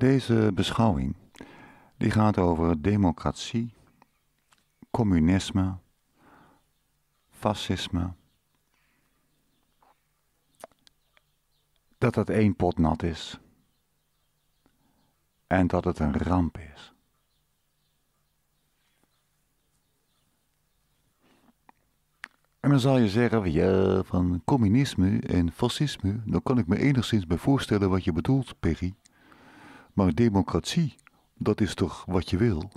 Deze beschouwing die gaat over democratie, communisme, fascisme. Dat het één pot nat is. En dat het een ramp is. En dan zal je zeggen, van communisme en fascisme, dan kan ik me enigszins bij voorstellen wat je bedoelt, Perry. Maar democratie, dat is toch wat je wil?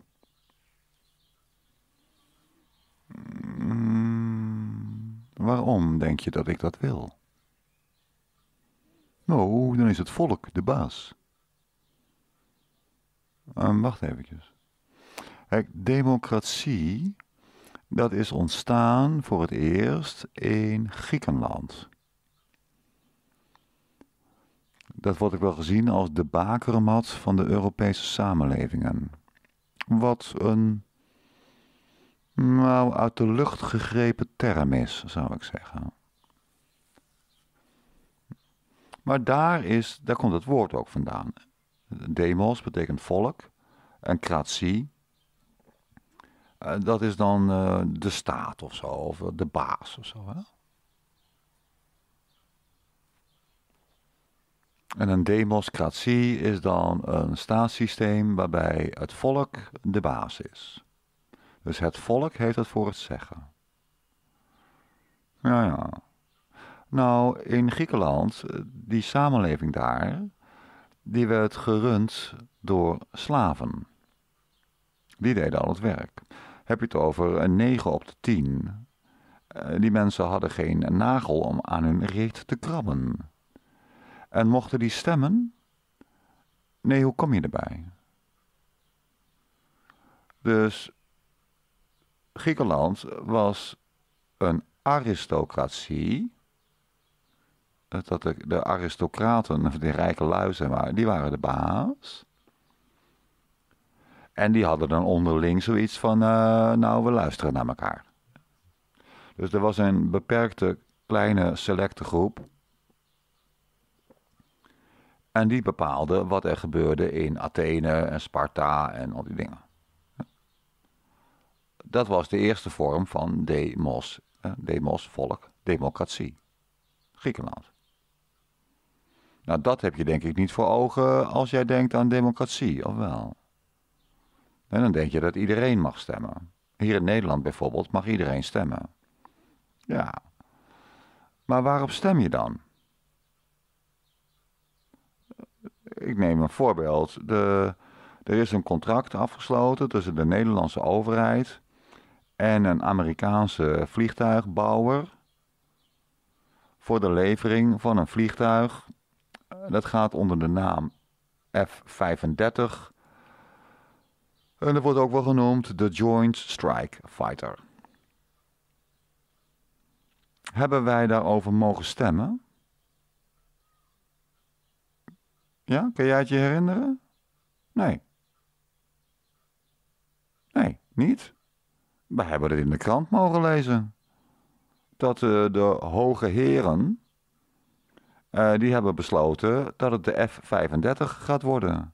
Hmm, waarom denk je dat ik dat wil? Nou, dan is het volk de baas. Ehm, wacht eventjes. democratie, dat is ontstaan voor het eerst in Griekenland. Dat wordt ook wel gezien als de bakermat van de Europese samenlevingen. Wat een nou, uit de lucht gegrepen term is, zou ik zeggen. Maar daar, is, daar komt het woord ook vandaan. Demos betekent volk en kratie, eh, dat is dan eh, de staat of zo, of de baas of zo. Hè? En een democratie is dan een staatssysteem waarbij het volk de baas is. Dus het volk heeft het voor het zeggen. Ja, ja. Nou, in Griekenland, eh, die samenleving daar, die werd gerund door slaven. Die deden al het werk. Heb je het over een 9 op de 10? Eh, die mensen hadden geen nagel om aan hun reet te krabben. En mochten die stemmen? Nee, hoe kom je erbij? Dus Griekenland was een aristocratie. Dat de, de aristocraten, die rijke luizen waren, die waren de baas. En die hadden dan onderling zoiets van, eh, nou we luisteren naar elkaar. Dus er was een beperkte kleine selecte groep en die bepaalde wat er gebeurde in Athene en Sparta en al die dingen. Dat was de eerste vorm van demos, demos volk, democratie. Griekenland. Nou, dat heb je denk ik niet voor ogen als jij denkt aan democratie, of wel? En dan denk je dat iedereen mag stemmen. Hier in Nederland bijvoorbeeld mag iedereen stemmen. Ja. Maar waarop stem je dan? ik neem een voorbeeld. De, er is een contract afgesloten tussen de Nederlandse overheid en een Amerikaanse vliegtuigbouwer voor de levering van een vliegtuig. Dat gaat onder de naam F-35. En dat wordt ook wel genoemd de Joint Strike Fighter. Hebben wij daarover mogen stemmen? Ja, kan jij het je herinneren? Nee. Nee, niet. We hebben het in de krant mogen lezen. Dat eh, de hoge heren, eh, die hebben besloten dat het de F-35 gaat worden.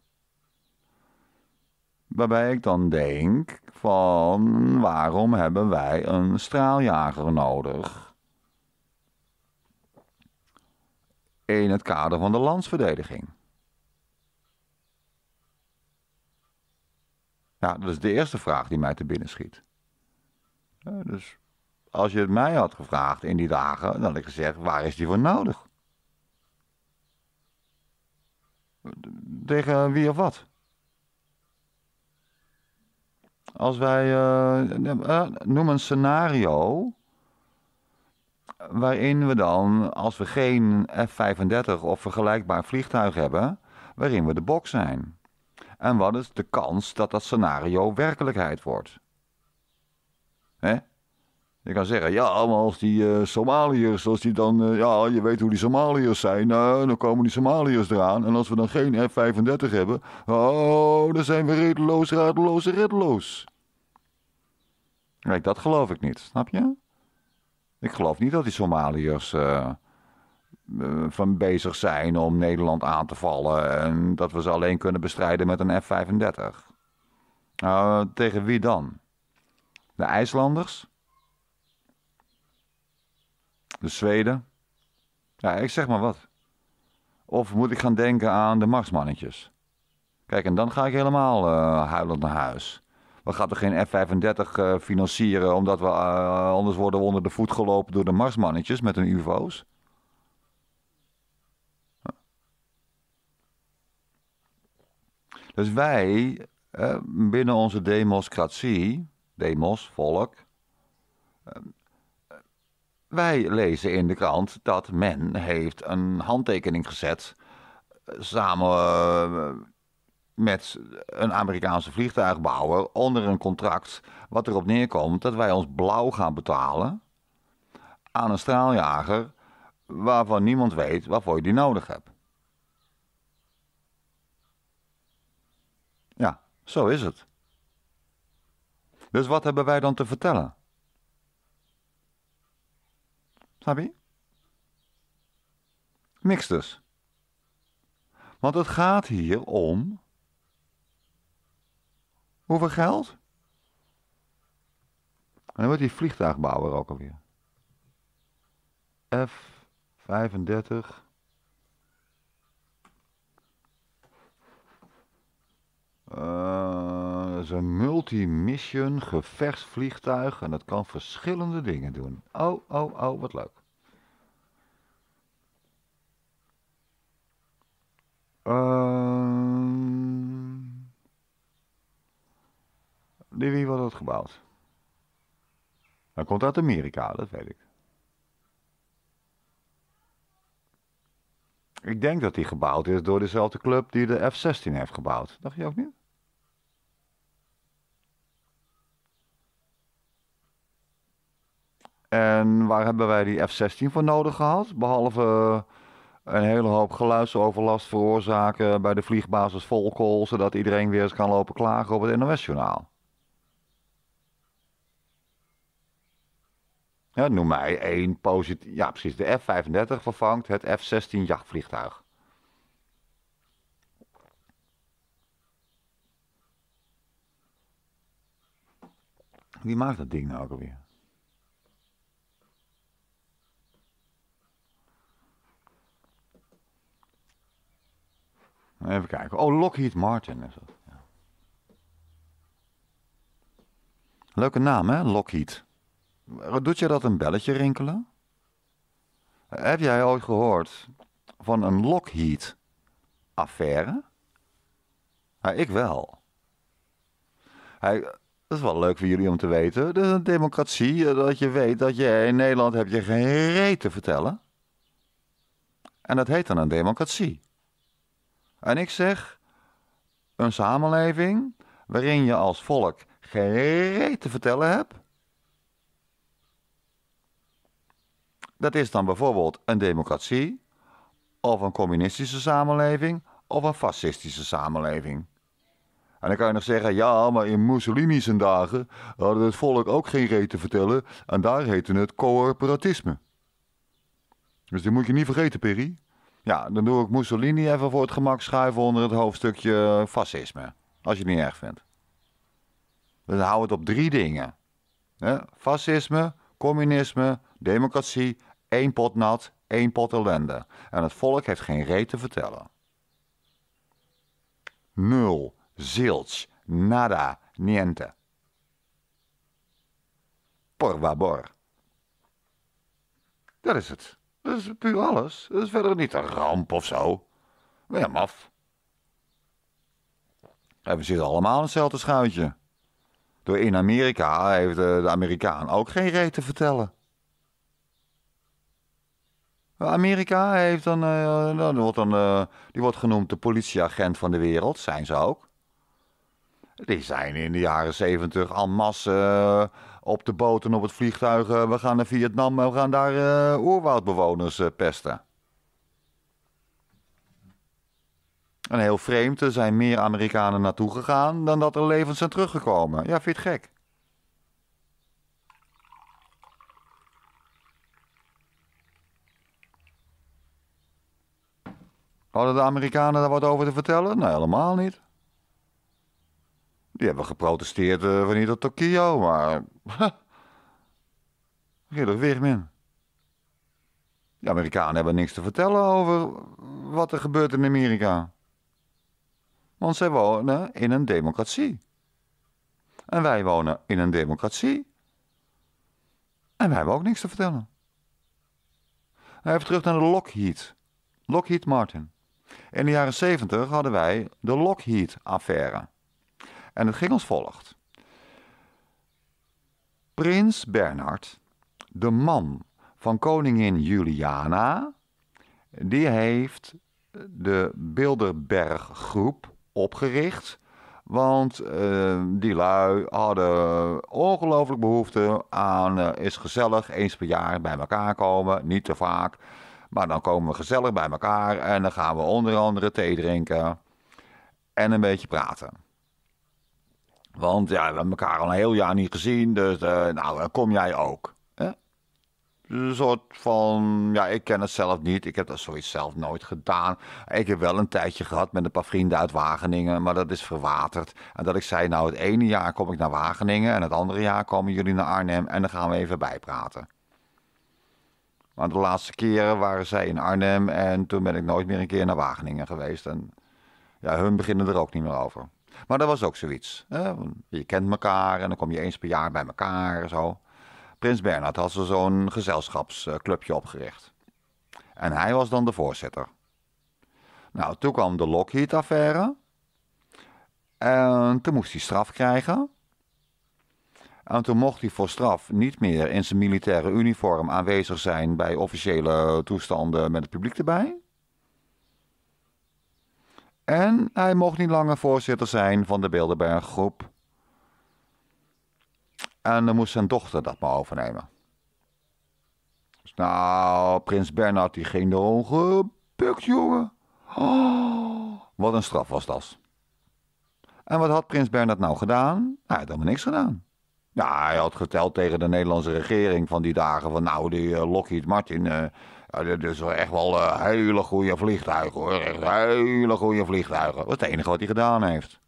Waarbij ik dan denk van waarom hebben wij een straaljager nodig? In het kader van de landsverdediging. Nou, dat is de eerste vraag die mij te binnen schiet. dus als je het mij had gevraagd in die dagen, dan had ik gezegd: waar is die voor nodig? Tegen wie of wat? Als wij. Eh, eh, noem een scenario. waarin we dan, als we geen F-35 of vergelijkbaar vliegtuig hebben. waarin we de bok zijn. En wat is de kans dat dat scenario werkelijkheid wordt? Hè? Je kan zeggen, ja, maar als die eh, Somaliërs, als die dan, eh, ja, je weet hoe die Somaliërs zijn, nou, dan komen die Somaliërs eraan. En als we dan geen F-35 hebben, oh, dan zijn we redeloos, radeloos redeloos. Kijk, dat geloof ik niet, snap je? Ik geloof niet dat die Somaliërs eh, eh, van bezig zijn om Nederland aan te vallen. En dat we ze alleen kunnen bestrijden met een F-35. Uh, nou, tegen wie dan? De IJslanders? De Zweden? Ja, ik zeg maar wat. Of moet ik gaan denken aan de Marsmannetjes? Kijk, en dan ga ik helemaal eh, huilend naar huis. We gaan er geen F-35 eh, financieren omdat we anders worden we onder de voet gelopen door de Marsmannetjes met hun UFO's? Dus wij eh, binnen onze democratie, demos, volk, eh, wij lezen in de krant dat men heeft een handtekening gezet eh, samen met een Amerikaanse vliegtuigbouwer onder een contract wat erop neerkomt dat wij ons blauw gaan betalen aan een straaljager waarvan niemand weet waarvoor je die nodig hebt. Zo is het. Dus wat hebben wij dan te vertellen? Snap je? Niks dus. Want het gaat hier om. Hoeveel geld? En dan wordt die vliegtuigbouwer ook alweer. F 35 Eh, dat is een multi-mission gevechtsvliegtuig en dat kan verschillende dingen doen. Oh, oh, oh, wat leuk. Ehm, wie wordt dat gebouwd? Hij komt uit Amerika, dat weet ik. Ik denk dat hij gebouwd is door dezelfde club die de F-16 heeft gebouwd. Dacht je ook niet? En waar hebben wij die F-16 voor nodig gehad? Behalve eh, een hele hoop geluidsoverlast veroorzaken bij de vliegbasis Volkel, zodat iedereen weer eens kan lopen klagen op het NOS-journaal. Ja, noem mij één positief. Ja, precies. De F-35 vervangt het F-16 jachtvliegtuig. Wie maakt dat ding nou ook alweer? Even kijken. Oh, Lockheed Martin is dat. Ja. Leuke naam, hè? Lockheed. Doet je dat een belletje rinkelen? Heb jij ooit gehoord van een Lockheed-affaire? ik wel. Hij, dat is wel leuk voor jullie om te weten. Het is een democratie eh, dat je weet dat je in Nederland heb je geen reet te vertellen. En dat heet dan een democratie. En ik zeg: een samenleving waarin je als volk geen reet te vertellen hebt. Dat is dan bijvoorbeeld een democratie, of een communistische samenleving, of een fascistische samenleving. En dan kan je nog zeggen, ja, maar in Mussolini's dagen hadden het volk ook geen reet te vertellen en daar heette het corporatisme. Dus die moet je niet vergeten, Perry. Ja, dan doe ik Mussolini even voor het gemak schuiven onder het hoofdstukje fascisme. Als je het niet erg vindt. Dan hou het op drie dingen. Fascisme, communisme, democratie, één pot nat, één pot ellende. En het volk heeft geen reet te vertellen. Nul, zilts, nada, niente. Por favor. Dat is het. Dat is puur alles. Dat is verder niet een ramp of zo. Maar ja, maf. En we zitten allemaal in hetzelfde schuitje. Door in Amerika heeft de, Amerikaan ook geen reet te vertellen. Amerika heeft dan, eh, dan wordt dan eh, die wordt genoemd de politieagent van de wereld, zijn ze ook. Die zijn in de jaren zeventig al massen. Eh, op de boten, op het vliegtuig. Eh, we gaan naar Vietnam en we gaan daar eh, oerwoudbewoners eh, pesten. En heel vreemd, er zijn meer Amerikanen naartoe gegaan dan dat er levend zijn teruggekomen. Ja, vind je het gek? Hadden de Amerikanen daar wat over te vertellen? Nee, helemaal niet. Die hebben geprotesteerd van eh, hier tot Tokio, maar... weer min. De Amerikanen hebben niks te vertellen over wat er gebeurt in Amerika. Want zij wonen in een democratie. En wij wonen in een democratie. En wij hebben ook niks te vertellen. Even terug naar de Lockheed. Lockheed Martin. In de jaren 70 hadden wij de Lockheed-affaire. En het ging als volgt. Prins Bernhard, de man van koningin Juliana, die heeft de Bilderberggroep opgericht. Want eh, die lui hadden ongelooflijk behoefte aan eh, is gezellig eens per jaar bij elkaar komen. Niet te vaak, maar dan komen we gezellig bij elkaar en dan gaan we onder andere thee drinken en een beetje praten. Want ja, we hebben elkaar al een heel jaar niet gezien, dus uh, nou, eh, kom jij ook. Hè? Dus een soort van, ja, ik ken het zelf niet. Ik heb dat zoiets zelf nooit gedaan. Ik heb wel een tijdje gehad met een paar vrienden uit Wageningen, maar dat is verwaterd. En dat ik zei, nou, het ene jaar kom ik naar Wageningen en het andere jaar komen jullie naar Arnhem en dan gaan we even bijpraten. Maar de laatste keren waren zij in Arnhem en toen ben ik nooit meer een keer naar Wageningen geweest. En ja, hun beginnen er ook niet meer over. Maar dat was ook zoiets. Je kent elkaar en dan kom je eens per jaar bij elkaar en zo. Prins Bernhard had zo'n gezelschapsclubje opgericht. En hij was dan de voorzitter. Nou, toen kwam de Lockheed-affaire. En toen moest hij straf krijgen. En toen mocht hij voor straf niet meer in zijn militaire uniform aanwezig zijn bij officiële toestanden met het publiek erbij. En hij mocht niet langer voorzitter zijn van de Bilderberg En dan moest zijn dochter dat maar overnemen. Dus nou, prins Bernhard die ging er ongebukt, jongen. Oh, wat een straf was dat. En wat had prins Bernhard nou gedaan? Hij had helemaal niks gedaan. Ja, nou, hij had geteld tegen de Nederlandse regering van die dagen van... nou, die uh, Lockheed Martin, eh, ja, is wel echt wel eh, een hele goede vliegtuigen hoor. hele goede vliegtuigen. Dat het enige wat hij gedaan heeft.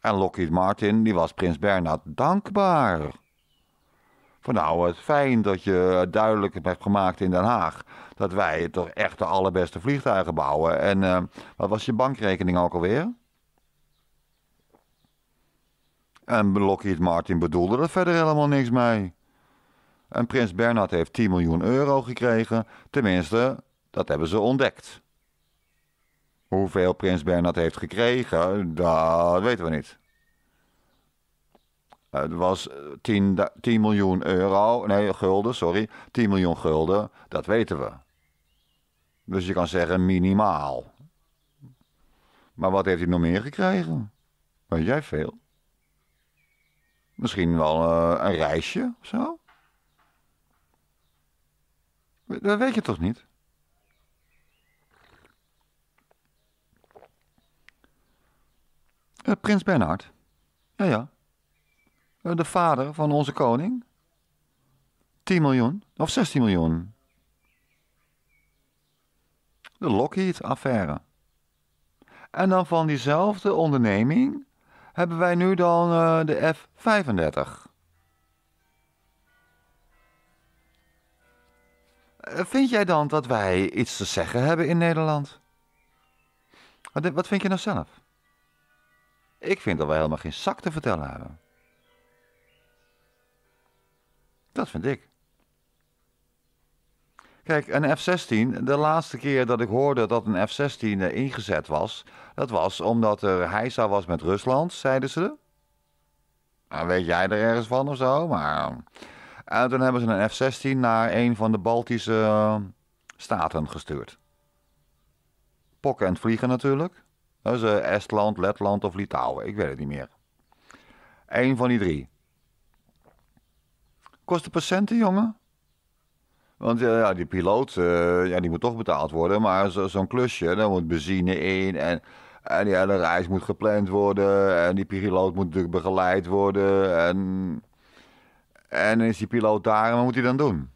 En Lockheed Martin, die was prins Bernhard dankbaar. Van nou, het fijn dat je duidelijk hebt gemaakt in Den Haag... dat wij toch echt de allerbeste vliegtuigen bouwen. En eh, wat was je bankrekening ook alweer? En Lockheed Martin bedoelde er verder helemaal niks mee. En prins Bernhard heeft 10 miljoen euro gekregen. Tenminste, dat hebben ze ontdekt. Hoeveel prins Bernhard heeft gekregen, dat weten we niet. Het was 10, eh, 10 miljoen euro, nee, gulden, sorry. 10 miljoen gulden, dat weten we. Dus je kan zeggen minimaal. Maar wat heeft hij nog meer gekregen? Weet jij veel? Misschien wel eh, een reisje of zo? Dat weet je toch niet? Eh, prins Bernhard. Ja, ja. Eh, de vader van onze koning. 10 miljoen. Of 16 miljoen. De Lockheed-affaire. En dan van diezelfde onderneming hebben wij nu dan eh, de F-35. Eh, vind jij dan dat wij iets te zeggen hebben in Nederland? Wat, vind je nou zelf? Ik vind dat wij helemaal geen zak te vertellen hebben. Dat vind ik. Kijk, een F-16, de laatste keer dat ik hoorde dat een F-16 eh, ingezet was, dat was omdat er heisa was met Rusland, zeiden ze. Nou, weet jij er ergens van of zo, maar en eh, toen hebben ze een F-16 naar een van de Baltische eh, staten gestuurd. Pokken en vliegen natuurlijk. Dat is eh, Estland, Letland of Litouwen, ik weet het niet meer. Eén van die drie. Kost de patiënten, jongen? Want ja, die piloot, ja, die moet toch betaald worden. Maar zo'n klusje, daar moet benzine in. En, en die hele reis moet gepland worden. En die piloot moet natuurlijk begeleid worden. En en dan is die piloot daar en wat moet hij dan doen?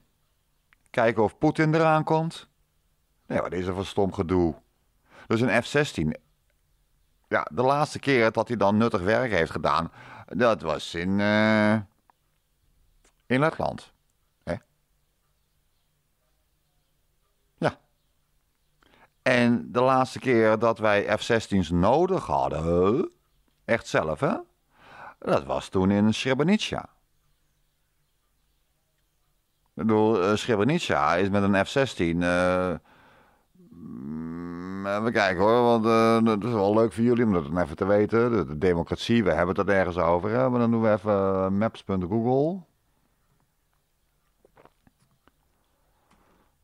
Kijken of Poetin eraan komt? Nee, wat is er voor stom gedoe? Dus een F-16. Ja, de laatste keer dat hij dan nuttig werk heeft gedaan, dat was in, eh, in Letland. Hè? Ja. En de laatste keer dat wij F-16's nodig hadden, echt zelf hè, dat was toen in Srebrenica. Ik bedoel, eh, Srebrenica is met een F-16... Uh, eh, mm, eh, we kijken hoor, want uh, het is wel leuk voor jullie om dat even te weten. De, democratie, we hebben het er ergens over. Maar dan doen we even maps.google.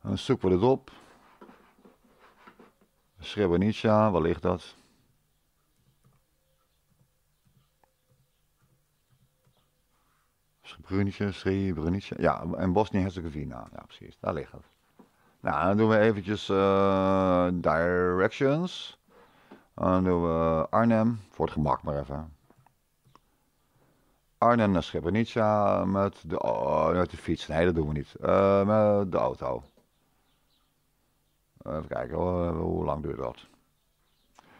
Dan zoeken we het op. Srebrenica, waar ligt dat? Srebrenica, Brunetje. Ja, en Bosnië-Herzegovina. Ja, precies. Daar ligt het. Nou, dan doen we eventjes eh, directions. Dan doen we Arnhem, voor het gemak maar even. Arnhem naar Srebrenica met de, oh, met de fiets. Nee, dat doen we niet. Eh, met de auto. Even kijken, hoe lang duurt dat?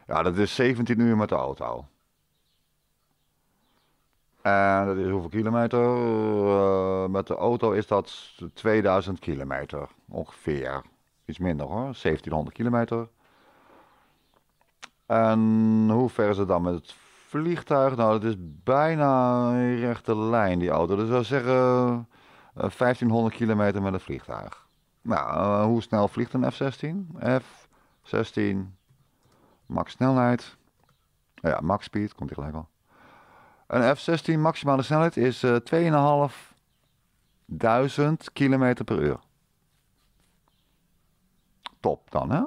Ja, dat is 17 uur met de auto. En dat is hoeveel kilometer? Eh, met de auto is dat 2000 kilometer ongeveer. Iets minder hoor, 1700 kilometer. En hoe ver is het dan met het vliegtuig? Nou, dat is bijna een rechte lijn, die auto. Dus dat zeggen 1500 eh, kilometer met het vliegtuig. Nou, eh, hoe snel vliegt een F-16? F-16, max snelheid. Ja, max speed, komt die gelijk al. Een F-16 maximale snelheid is uh, 2500 km per uur. Top dan, hè?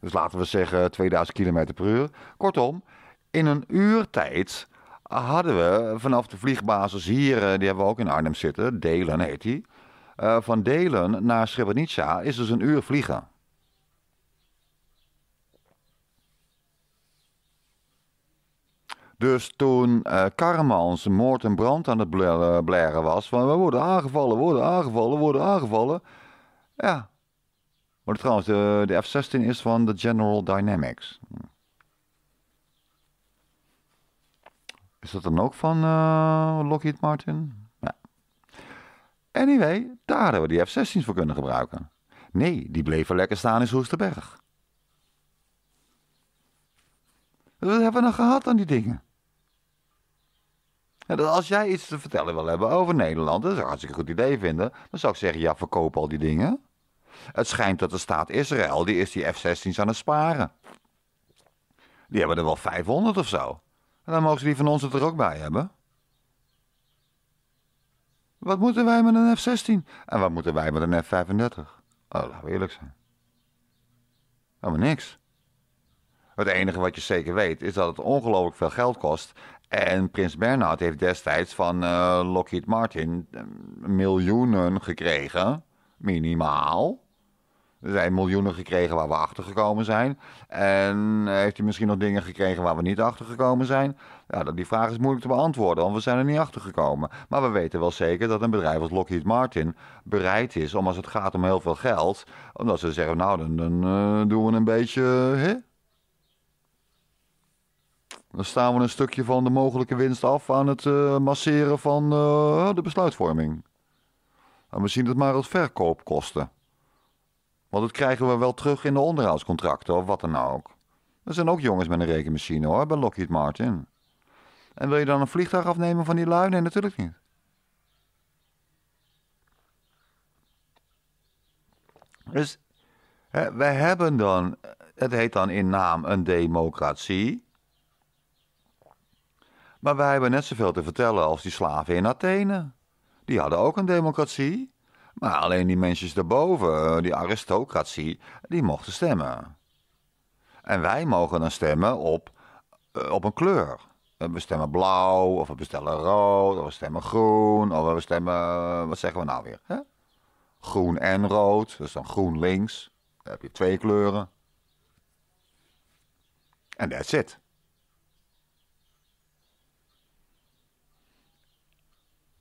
Dus laten we zeggen 2000 km per uur. Kortom, in een uur tijd hadden we vanaf de vliegbasis hier, eh, die hebben we ook in Arnhem zitten, Delen heet die. Eh, van Delen naar Srebrenica is dus een uur vliegen. Dus toen uh, eh, Karmans moord en brand aan het eh, blaren was, van we worden aangevallen, worden aangevallen, worden aangevallen. Ja. Maar trouwens, de, de F-16 is van de General Dynamics. Hm. Is dat dan ook van eh, Lockheed Martin? Ja. Anyway, daar hadden we die F-16's voor kunnen gebruiken. Nee, die bleven lekker staan in Soesterberg. Wat hebben we nog gehad aan die dingen? als jij iets te vertellen wil hebben over Nederland, dat ik een hartstikke goed idee vinden, dan zou ik zeggen, ja, verkoop al die dingen. Het schijnt dat de staat Israël, die is die F-16's aan het sparen. Die hebben er wel 500 of zo. En dan mogen ze die van ons het er ook bij hebben. Wat moeten wij met een F-16? En wat moeten wij met een F-35? Oh, laten we eerlijk zijn. Helemaal niks. Het enige wat je zeker weet is dat het ongelooflijk veel geld kost en prins Bernhard heeft destijds van eh, Lockheed Martin ehm, miljoenen gekregen, minimaal. Er zijn miljoenen gekregen waar we achter gekomen zijn. En heeft hij misschien nog dingen gekregen waar we niet achter gekomen zijn? Ja, die vraag is moeilijk te beantwoorden, want we zijn er niet achter gekomen. Maar we weten wel zeker dat een bedrijf als Lockheed Martin bereid is om, als het gaat om heel veel geld, omdat ze zeggen: Nou, dan, eh, doen we een beetje. Dan staan we een stukje van de mogelijke winst af aan het eh, masseren van eh, de besluitvorming. En we zien het maar als verkoopkosten. Want dat krijgen we wel terug in de onderhoudscontracten of wat dan ook. Er zijn ook jongens met een rekenmachine hoor, bij Lockheed Martin. En wil je dan een vliegtuig afnemen van die lui? Nee, natuurlijk niet. Dus wij hebben dan, het heet dan in naam een democratie. Maar wij hebben net zoveel te vertellen als die slaven in Athene. Die hadden ook een democratie. Maar alleen die mensen daarboven, eh, die aristocratie, die mochten stemmen. En wij mogen dan stemmen op, eh, op een kleur. Eh, we stemmen blauw, of we bestellen rood, of we stemmen groen, of we stemmen. wat zeggen we nou weer? Hè? Groen en rood, dus dan groen links. Dan heb je twee kleuren. En that's it.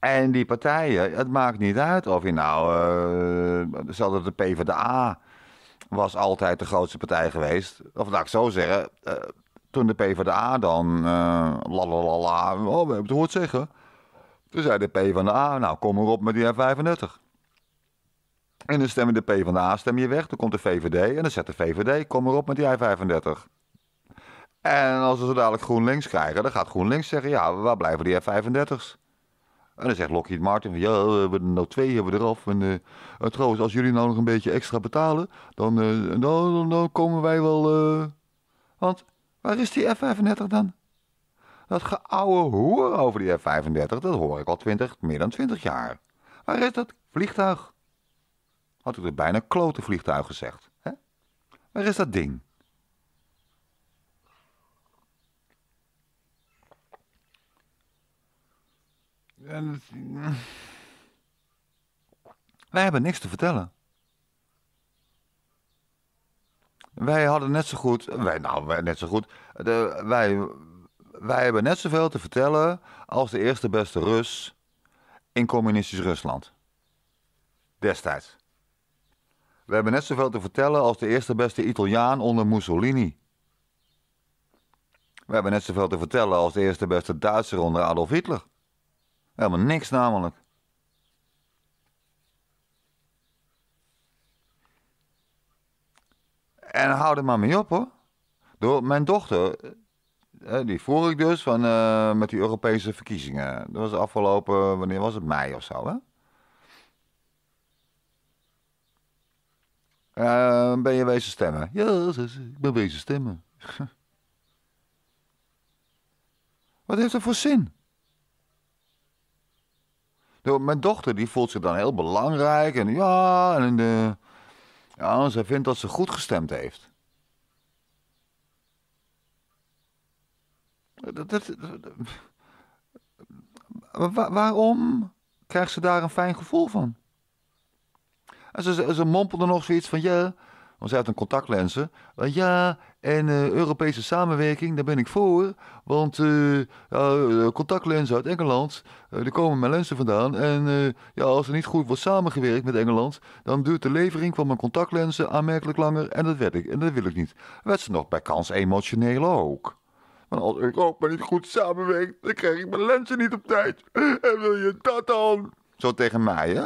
En die partijen, het maakt niet uit of je nou, eh, zal dat de PvdA was altijd de grootste partij geweest. Of laat ik zo zeggen, eh, toen de PvdA dan, eh, lalalala, oh, we hebben het hoort zeggen. Toen zei de PvdA, nou kom maar op met die F35. En dan stemmen de PvdA, stem je weg, dan komt de VVD en dan zet de VVD, kom maar op met die r 35 En als we zo dadelijk GroenLinks krijgen, dan gaat GroenLinks zeggen, ja, waar blijven die F35's? En dan zegt Lockheed Martin van ja, we hebben er nou twee hebben we eraf. En, eh, trouwens, als jullie nou nog een beetje extra betalen, dan, eh, dan, dan, komen wij wel. Eh, want waar is die F-35 dan? Dat geouwe hoer over die F-35, dat hoor ik al 20, meer dan 20 jaar. Waar is dat vliegtuig? Had ik er bijna klote vliegtuig gezegd. Hè? Waar is dat ding? Wij hebben niks te vertellen. Wij hadden net zo goed, wij, nou wij, net zo goed, de, wij, wij hebben net zoveel te vertellen als de eerste beste Rus in communistisch Rusland. Destijds. We hebben net zoveel te vertellen als de eerste beste Italiaan onder Mussolini. We hebben net zoveel te vertellen als de eerste beste Duitser onder Adolf Hitler. Helemaal niks namelijk. En hou er maar mee op hoor. Door mijn dochter, eh, eh, die vroeg ik dus van, eh, met die Europese verkiezingen. Dat was afgelopen, wanneer was het? Mei of zo, hè? ben je wezen stemmen? Ja, ik ben wezen stemmen. Wat heeft dat voor zin? Mijn dochter die voelt zich dan heel belangrijk. En ja, en de, ja, zij vindt dat ze goed gestemd heeft. waarom krijgt ze daar een fijn gevoel van? En ze, ze mompelde nog zoiets van: ja, want zij had een contactlenzen. Eh, ja, en eh, Europese samenwerking, daar ben ik voor. Want eh, contactlenzen uit Engeland, daar komen mijn lenzen vandaan. En ja, als er niet goed wordt samengewerkt met Engeland, dan duurt de levering van mijn contactlenzen aanmerkelijk langer. En dat werd ik, en dat wil ik niet. Werd ze nog bij kans emotioneel ook. Maar als ik ook maar niet goed samenwerkt, dan krijg ik mijn lenzen niet op tijd. En wil je dat dan? Zo tegen mij, hè?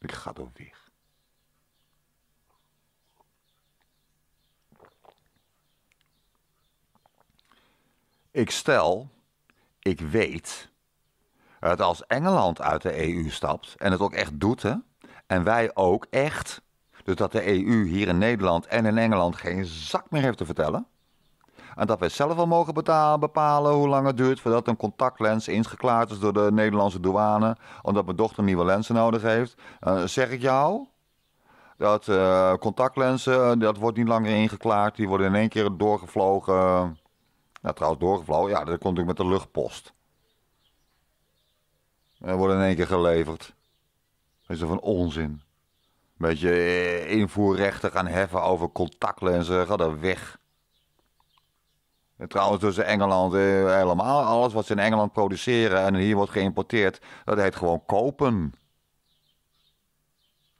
Ik ga door weer. Ik stel, ik weet, dat als Engeland uit de EU stapt en het ook echt doet, hè, en wij ook echt, dus dat de EU hier in Nederland en in Engeland geen zak meer heeft te vertellen, en dat wij zelf wel mogen betalen, bepalen hoe lang het duurt voordat een contactlens ingeklaard is door de Nederlandse douane, omdat mijn dochter nieuwe lenzen nodig heeft, zeg ik jou. Dat uh, eh, contactlensen, dat wordt niet langer ingeklaard. Die worden in één keer doorgevlogen nou, trouwens doorgevlogen. Ja, dat komt natuurlijk met de luchtpost. En worden in één keer geleverd. Dat is toch van onzin. Beetje eh, invoerrechten gaan heffen over contactlenzen. Ga er weg. En trouwens, tussen Engeland eh, helemaal. Alles wat ze in Engeland produceren en hier wordt geïmporteerd, dat heet gewoon kopen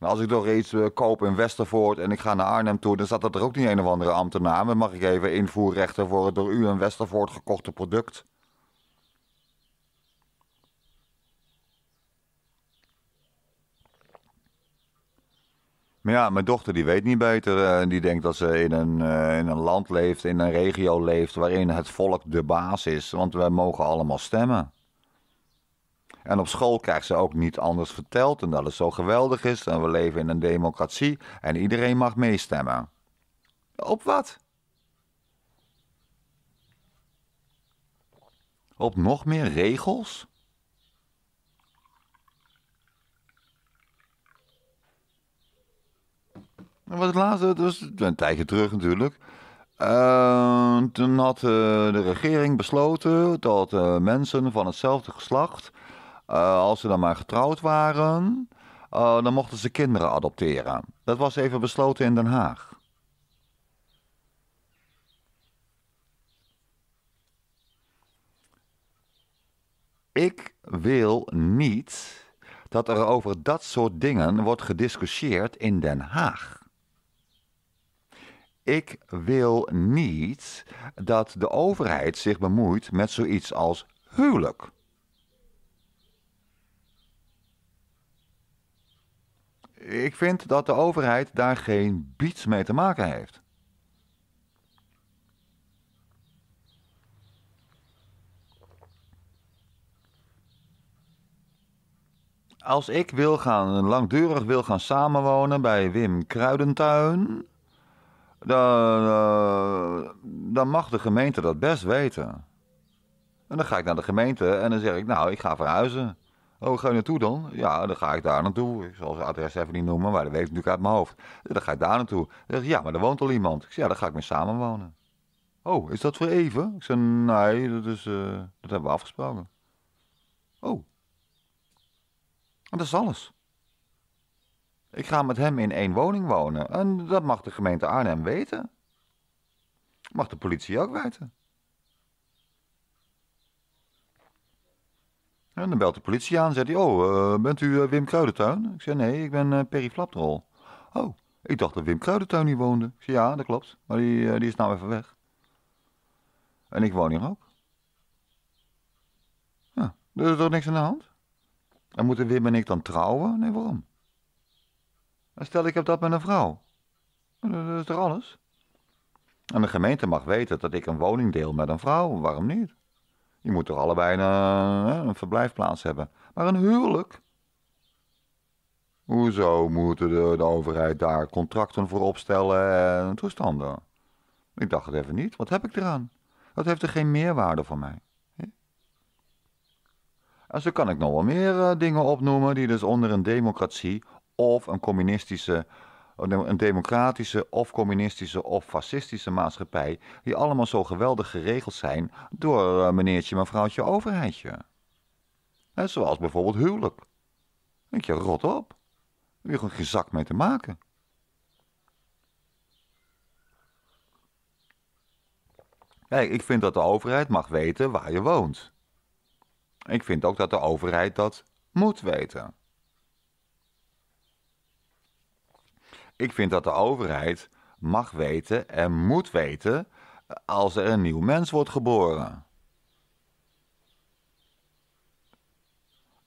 als ik door iets eh, koop in Westervoort en ik ga naar Arnhem toe, dan staat dat er ook niet een of andere ambtenaar. Dan mag ik even invoerrechten voor het door u in Westervoort gekochte product? Maar ja, mijn dochter die weet niet beter. Eh, die denkt dat ze in een, eh, in een land leeft, in een regio leeft waarin het volk de baas is. Want wij mogen allemaal stemmen. En op school krijgt ze ook niet anders verteld en dat het zo geweldig is en we leven in een democratie en iedereen mag meestemmen. Op wat? Op nog meer regels? Wat het laatste, dat was een tijdje terug natuurlijk. Ehm, toen had eh, de regering besloten dat eh, mensen van hetzelfde geslacht eh, als ze dan maar getrouwd waren, eh, dan mochten ze kinderen adopteren. Dat was even besloten in Den Haag. Ik wil niet dat er over dat soort dingen wordt gediscussieerd in Den Haag. Ik wil niet dat de overheid zich bemoeit met zoiets als huwelijk. Ik vind dat de overheid daar geen biets mee te maken heeft. Als ik wil gaan, langdurig wil gaan samenwonen bij Wim Kruidentuin, dan, eh, dan mag de gemeente dat best weten. En dan ga ik naar de gemeente en dan zeg ik, nou, ik ga verhuizen. Oh, ga je naartoe dan? Ja, dan ga ik daar naartoe. Ik zal zijn adres even niet noemen, maar dat weet ik natuurlijk uit mijn hoofd. Dan ga ik daar naartoe. Zeg, ja, maar er woont al iemand. Ik zeg, ja, dan ga ik mee samenwonen. Oh, is dat voor even? Ik zeg, nee, dat, is, eh, dat hebben we afgesproken. Oh. en Dat is alles. Ik ga met hem in één woning wonen. En dat mag de gemeente Arnhem weten. Mag de politie ook weten. En dan belt de politie aan en zegt hij, oh, eh, bent u eh, Wim Kruidentuin? Ik zeg, nee, ik ben eh, Perry Flaptrol. Oh, ik dacht dat Wim Kruidentuin hier woonde. Ik zeg, ja, dat klopt, maar die, die is nou even weg. En ik woon hier ook. Ja, dus er is toch niks aan de hand? En moeten Wim en ik dan trouwen? Nee, waarom? stel ik heb dat met een vrouw. Dat is toch alles? En de gemeente mag weten dat ik een woning deel met een vrouw, waarom niet? Je moet toch allebei eh, een, verblijfplaats hebben. Maar een huwelijk? Hoezo moeten de, de, overheid daar contracten voor opstellen en toestanden? Ik dacht het even niet. Wat heb ik eraan? Dat heeft er geen meerwaarde voor mij. En zo kan ik nog wel meer eh, dingen opnoemen die dus onder een democratie of een communistische een democratische of communistische of fascistische maatschappij, die allemaal zo geweldig geregeld zijn door eh, meneertje, mevrouwtje, overheidje. zoals bijvoorbeeld huwelijk. Dan denk je, rot op. Daar heb je gewoon geen zak mee te maken. Kijk, ik vind dat de overheid mag weten waar je woont. Ik vind ook dat de overheid dat moet weten. Ik vind dat de overheid mag weten en moet weten eh, als er een nieuw mens wordt geboren.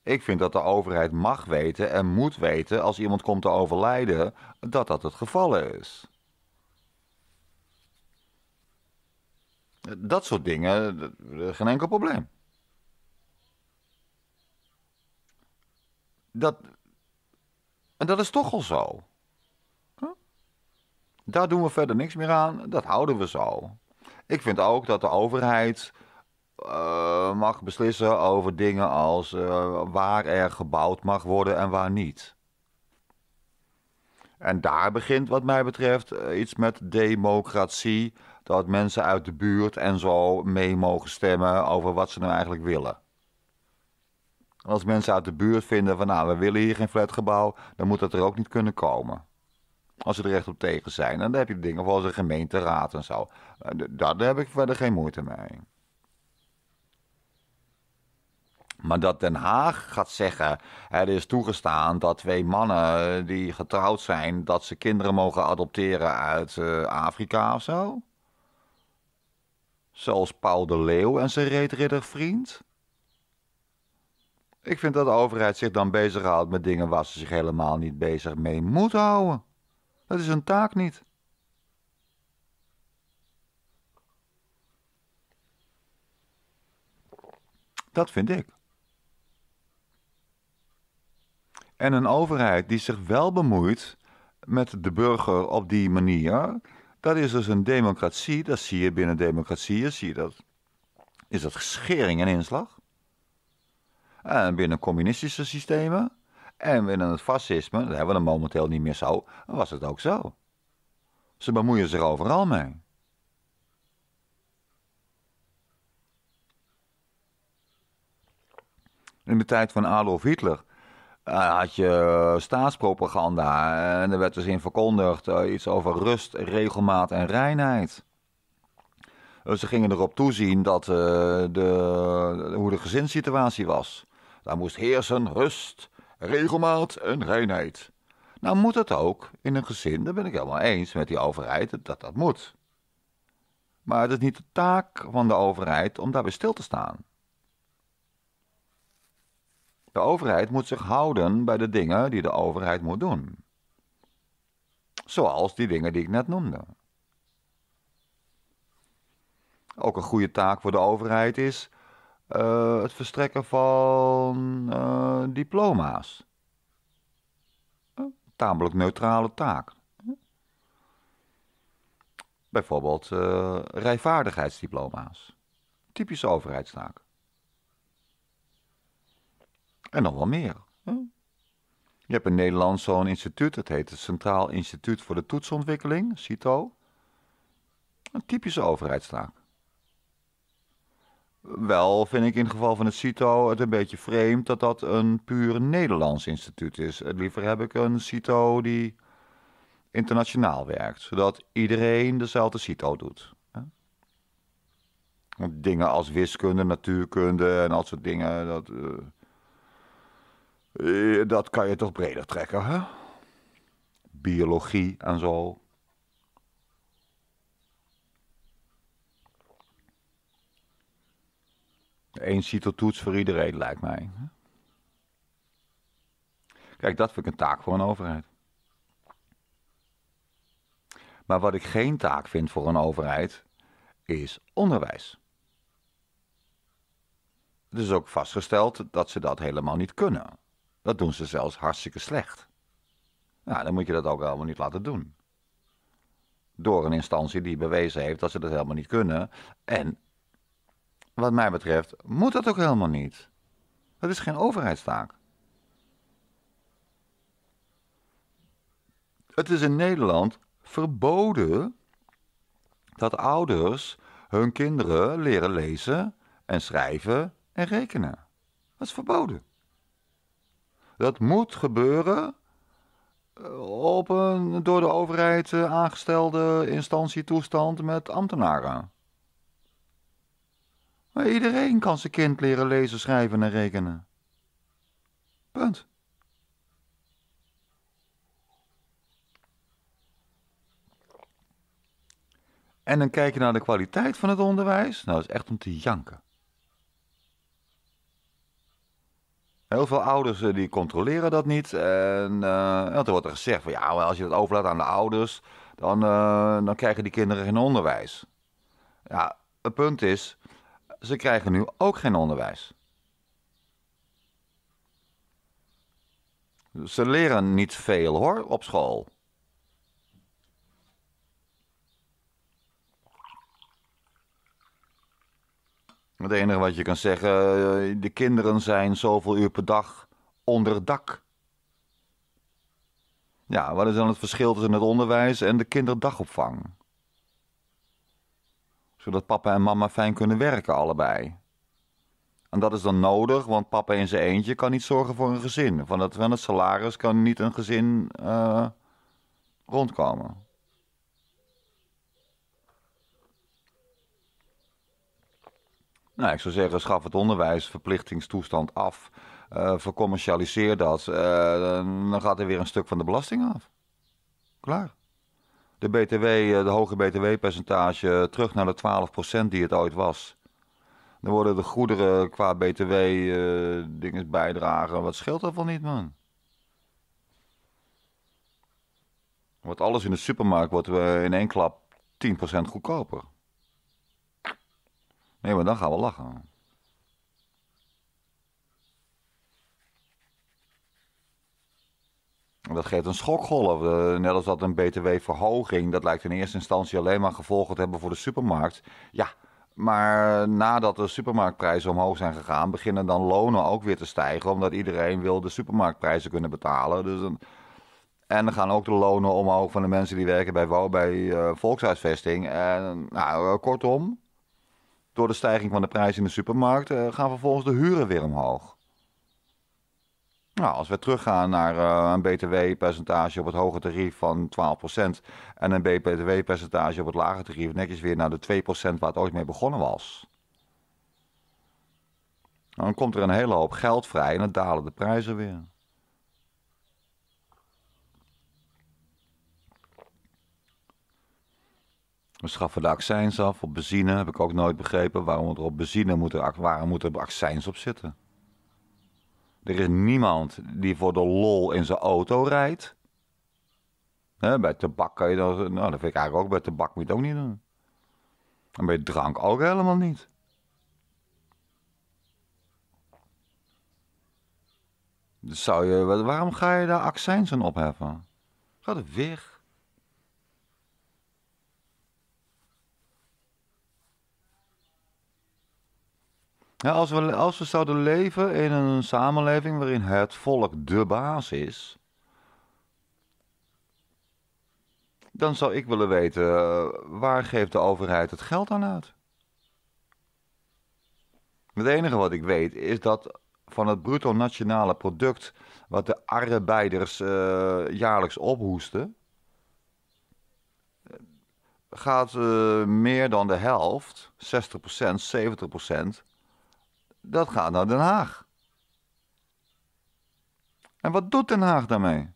Ik vind dat de overheid mag weten en moet weten als iemand komt te overlijden dat dat het geval is. Eh, dat soort dingen, geen enkel probleem. Dat, en dat is toch al zo. Daar doen we verder niks meer aan, dat houden we zo. Ik vind ook dat de overheid eh, mag beslissen over dingen als eh, waar er gebouwd mag worden en waar niet. En daar begint wat mij betreft eh, iets met democratie, dat mensen uit de buurt en zo mee mogen stemmen over wat ze nou eigenlijk willen. Als mensen uit de buurt vinden van nou we willen hier geen flatgebouw, dan moet dat er ook niet kunnen komen. Als ze er recht op tegen zijn. En dan heb je dingen zoals een gemeenteraad en zo. Eh, daar heb ik verder geen moeite mee. Maar dat Den Haag gaat zeggen, er is toegestaan dat twee mannen eh, die getrouwd zijn, dat ze kinderen mogen adopteren uit eh, Afrika of zo. Zoals Paul de Leeuw en zijn reetridder vriend. Ik vind dat de overheid zich dan bezighoudt met dingen waar ze zich helemaal niet bezig mee moet houden. Dat is hun taak niet. Dat vind ik. En een overheid die zich wel bemoeit met de burger op die manier, dat is dus een democratie. Dat zie je binnen democratieën, zie je dat. Is dat schering en inslag? En binnen communistische systemen en binnen het fascisme, dat hebben we momenteel niet meer zo, was het ook zo. Ze bemoeien zich overal mee. In de tijd van Adolf Hitler eh, had je eh, staatspropaganda en er werd dus in verkondigd eh, iets over rust, regelmaat en reinheid. Ze gingen erop toezien dat, de, hoe de gezinssituatie was. Daar moest heersen rust, regelmaat en reinheid. Nou moet dat ook in een gezin, daar ben ik helemaal eens met die overheid dat dat moet. Maar het is niet de taak van de overheid om daarbij stil te staan. De overheid moet zich houden bij de dingen die de overheid moet doen. Zoals die dingen die ik net noemde. Ook een goede taak voor de overheid is eh, het verstrekken van eh, diploma's. Een eh, tamelijk neutrale taak. Bijvoorbeeld rijvaardigheidsdiploma's. Typische overheidstaak. En nog wel meer. Je hebt in Nederland zo'n instituut, dat heet het Centraal Instituut voor de Toetsontwikkeling, CITO. Een typische overheidstaak. Wel vind ik in het geval van het CITO het een beetje vreemd dat dat een puur Nederlands instituut is. Liever heb ik een CITO die internationaal werkt, zodat iedereen dezelfde CITO doet. dingen als wiskunde, natuurkunde en dat soort dingen, dat, eh, eh, dat kan je toch breder trekken, hè? Biologie en zo. Eén CITO-toets voor iedereen, lijkt mij. Kijk, dat vind ik een taak voor een overheid. Maar wat ik geen taak vind voor een overheid, is onderwijs. Het is ook vastgesteld dat ze dat helemaal niet kunnen. Dat doen ze zelfs hartstikke slecht. Nou, dan moet je dat ook helemaal niet laten doen. Door een instantie die bewezen heeft dat ze dat helemaal niet kunnen en wat mij betreft, moet dat ook helemaal niet. Dat is geen overheidstaak. Het is in Nederland verboden dat ouders hun kinderen leren lezen en schrijven en rekenen. Dat is verboden. Dat moet gebeuren eh, op een door de overheid eh, aangestelde instantietoestand met ambtenaren. Maar iedereen kan zijn kind leren lezen, schrijven en rekenen. Punt. En dan kijk je naar de kwaliteit van het onderwijs. Nou, dat is echt om te janken. Heel veel ouders eh, die controleren dat niet. En uh, wordt er gezegd van ja, als je het overlaat aan de ouders, dan, eh, dan krijgen die kinderen geen onderwijs. Ja, het punt is, ze krijgen nu ook geen onderwijs. Ze leren niet veel hoor op school. Het enige wat je kan zeggen, eh, de kinderen zijn zoveel uur per dag onder het dak. Ja, wat is dan het verschil tussen het onderwijs en de kinderdagopvang? zodat papa en mama fijn kunnen werken allebei. En dat is dan nodig, want papa in zijn eentje kan niet zorgen voor een gezin. Van het, van het salaris kan niet een gezin eh, rondkomen. Nou, ik zou zeggen, schaf het onderwijs verplichtingstoestand af. Eh, vercommercialiseer dat. Eh, dan gaat er weer een stuk van de belasting af. Klaar de, BTW, eh, de hoge BTW-percentage eh, terug naar de 12% die het ooit was. Dan worden de goederen qua BTW-dingen eh, bijdragen. Wat scheelt dat wel niet, man? Want alles in de supermarkt wordt in één klap 10% goedkoper. Nee, maar dan gaan we lachen. Dat geeft een schokgolf. Eh, net als dat een btw-verhoging, dat lijkt in eerste instantie alleen maar gevolgen te hebben voor de supermarkt. Ja, maar nadat de supermarktprijzen omhoog zijn gegaan, beginnen dan lonen ook weer te stijgen. Omdat iedereen wil de supermarktprijzen kunnen betalen. Dus En dan gaan ook de lonen omhoog van de mensen die werken bij bij eh, Volkshuisvesting. En nou, eh, kortom, door de stijging van de prijzen in de supermarkt gaan vervolgens de huren weer omhoog. Nou, als we teruggaan naar eh, een btw-percentage op het hoge tarief van 12% en een btw-percentage op het lage tarief, netjes weer naar de 2% waar het ooit mee begonnen was. Dan komt er een hele hoop geld vrij en dan dalen de prijzen weer. We schaffen de accijns af op benzine, heb ik ook nooit begrepen. Waarom we er op benzine moet waarom moet er accijns op zitten? Er is niemand die voor de lol in zijn auto rijdt. bij tabak kan je dat. Nou, dat vind ik eigenlijk ook. Bij tabak moet je het ook niet doen. En bij drank ook helemaal niet. Dus zou je, waarom ga je daar accijns aan opheffen? Gaat er weg? Ja, als, we, als we zouden leven in een samenleving waarin het volk de baas is, dan zou ik willen weten eh, waar geeft de overheid het geld aan uit? Het enige wat ik weet is dat van het bruto nationale product wat de arbeiders eh, jaarlijks ophoesten, eh, gaat meer dan de helft, 60%, 70%, dat gaat naar Den Haag. En wat doet Den Haag daarmee?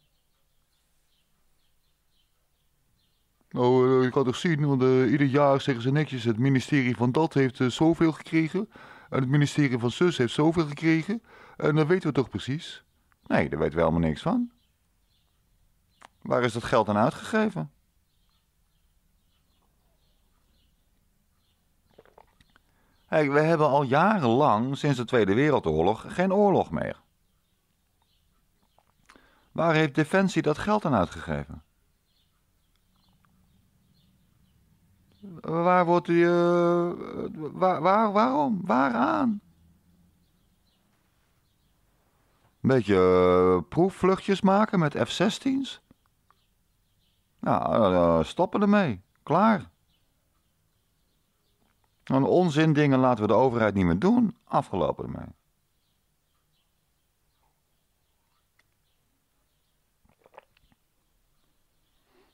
Nou, je eh, kan toch zien, want eh, ieder jaar zeggen ze netjes: het ministerie van dat heeft eh, zoveel gekregen. En het ministerie van zus heeft zoveel gekregen. En dat weten we toch precies? Nee, daar weten we helemaal niks van. Waar is dat geld aan uitgegeven? Kijk, we hebben al jarenlang, sinds de Tweede Wereldoorlog, geen oorlog meer. Waar heeft Defensie dat geld aan uitgegeven? Waar wordt die. Eh, waar, waarom? Waaraan? Een beetje uh, proefvluchtjes maken met F-16's? Nou, uh, stoppen ermee. Klaar. Want onzin dingen laten we de overheid niet meer doen. Afgelopen ermee.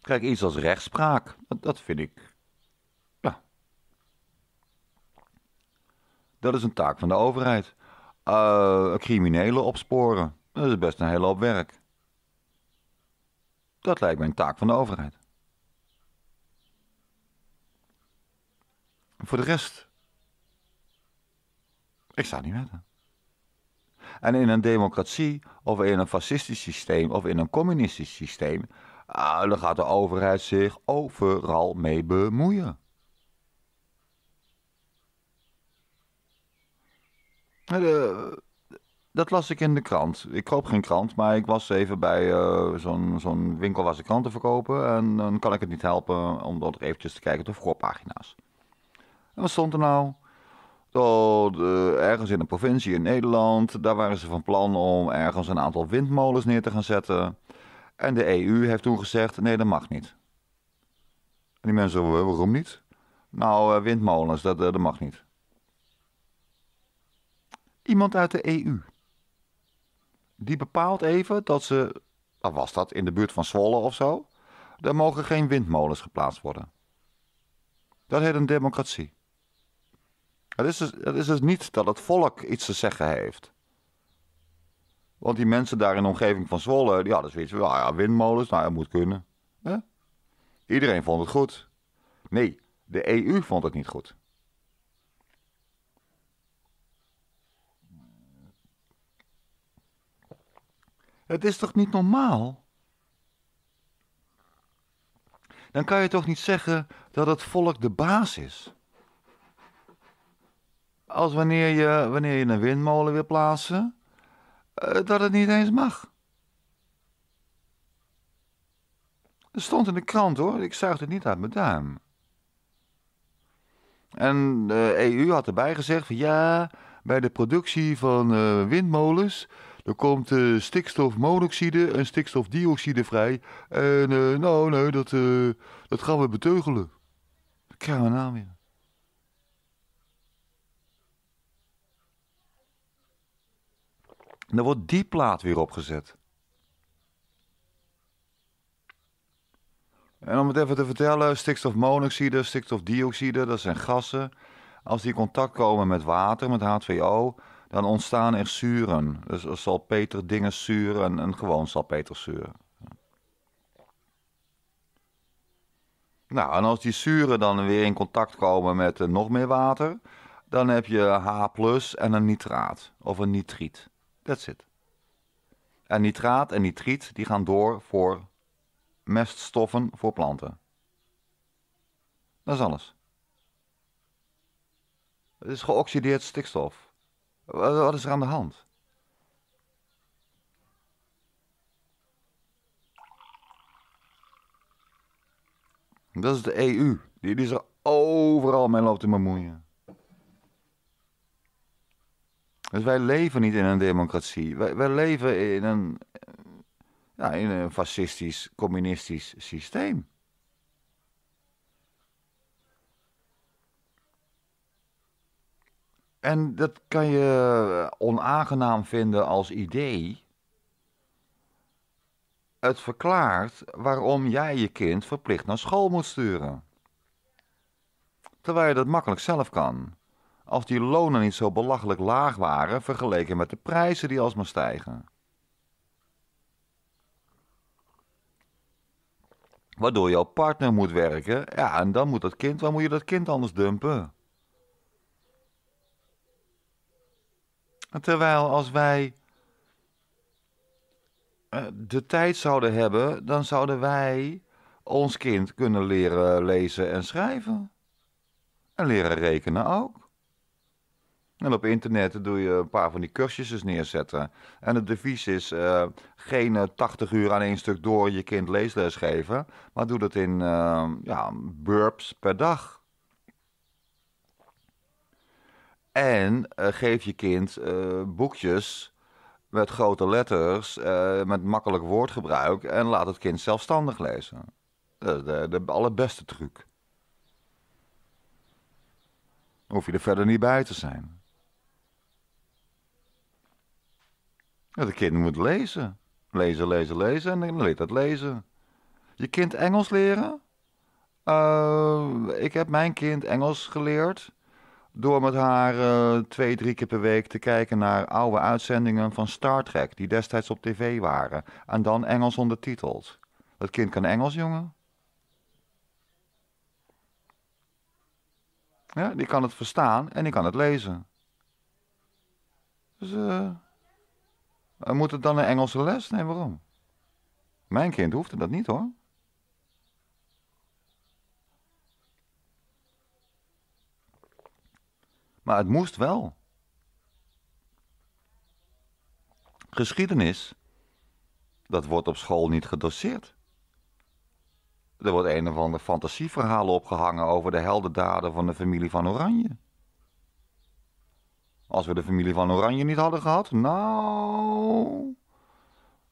Kijk, iets als rechtspraak, dat, dat vind ik. Ja. Dat is een taak van de overheid. Uh, eh, criminelen opsporen, dat is best een hele hoop werk. Dat lijkt mij een taak van de overheid. Voor de rest, ik sta niet met hem. En in een democratie, of in een fascistisch systeem, of in een communistisch systeem, daar ah, dan gaat de overheid zich overal mee bemoeien. Eh, dat las ik in de krant. Ik koop geen krant, maar ik was even bij eh, zo'n zo winkel waar ze kranten verkopen. En dan kan ik het niet helpen om dat eventjes te kijken op voorpagina's. En wat stond er nou? Dat eh, ergens in een provincie in Nederland, daar waren ze van plan om ergens een aantal windmolens neer te gaan zetten. En de EU heeft toen gezegd, nee dat mag niet. En die mensen, waarom niet? Nou, eh, windmolens, dat, eh, dat mag niet. Iemand uit de EU. Die bepaalt even dat ze, wat was dat, in de buurt van Zwolle of zo, daar mogen geen windmolens geplaatst worden. Dat heet een democratie. Het is, dus, het is dus niet dat het volk iets te zeggen heeft. Want die mensen daar in de omgeving van Zwolle, die dat zoiets van, wel, ja, windmolens, nou dat moet kunnen. Iedereen vond het goed. Nee, de EU vond het niet goed. Het is toch niet normaal? Dan kan je toch niet zeggen dat het volk de baas is? als wanneer je, wanneer je een windmolen wil plaatsen, eh, dat het niet eens mag. Het stond in de krant hoor, ik zuigde het niet uit mijn duim. En de EU had erbij gezegd van ja, bij de productie van eh, windmolens, er komt eh, stikstofmonoxide en stikstofdioxide vrij. En nou nee, dat, dat gaan we beteugelen. Dat krijgen we nou weer. Dan wordt die plaat weer opgezet. En om het even te vertellen, stikstofmonoxide, stikstofdioxide, dat zijn gassen. Als die in contact komen met water, met H2O, dan ontstaan er zuren. Dus een salpeter dingen zuur en, een gewoon salpeterzuur. Nou, en als die zuren dan weer in contact komen met eh, nog meer water, dan heb je H en een nitraat of een nitriet. That's it. En nitraat en nitriet die gaan door voor meststoffen voor planten. Dat is alles. Het is geoxideerd stikstof. Wat is er aan de hand? Dat is de EU. Die, is er overal mee loopt te bemoeien. Dus wij leven niet in een democratie. Wij, wij leven in een, ja, in een fascistisch, communistisch systeem. En dat kan je eh, onaangenaam vinden als idee. Het verklaart waarom jij je kind verplicht naar school moet sturen. Terwijl je dat makkelijk zelf kan als die lonen niet zo belachelijk laag waren vergeleken met de prijzen die alsmaar stijgen. Waardoor jouw partner moet werken, ja, en dan moet dat kind, waar moet je dat kind anders dumpen? Terwijl als wij eh, de tijd zouden hebben, dan zouden wij ons kind kunnen leren lezen en schrijven. En leren rekenen ook. En op internet doe je een paar van die eens neerzetten. En het devies is eh, geen 80 eh, uur aan één stuk door je kind leesles geven. Maar doe dat in eh, ja, burps per dag. En geef je kind boekjes met grote letters, met makkelijk woordgebruik. En laat het kind zelfstandig lezen. Dat is de allerbeste truc hoef je er verder niet bij te zijn. Ja, de kind moet lezen. Lezen, lezen, lezen en dan leert dat lezen. Je kind Engels leren? Eh, ik heb mijn kind Engels geleerd door met haar eh, twee, drie keer per week te kijken naar oude uitzendingen van Star Trek, die destijds op tv waren, en dan Engels ondertiteld. Dat kind kan Engels, jongen. Ja, die kan het verstaan en die kan het lezen. Dus, eh, eh, moet het dan een Engelse les? Nee, waarom? Mijn kind hoeft dat niet hoor. Maar het moest wel. Geschiedenis, dat wordt op school niet gedoseerd. Er wordt een of ander fantasieverhaal opgehangen over de heldendaden van de familie van Oranje. Als we de familie van Oranje niet hadden gehad, nou...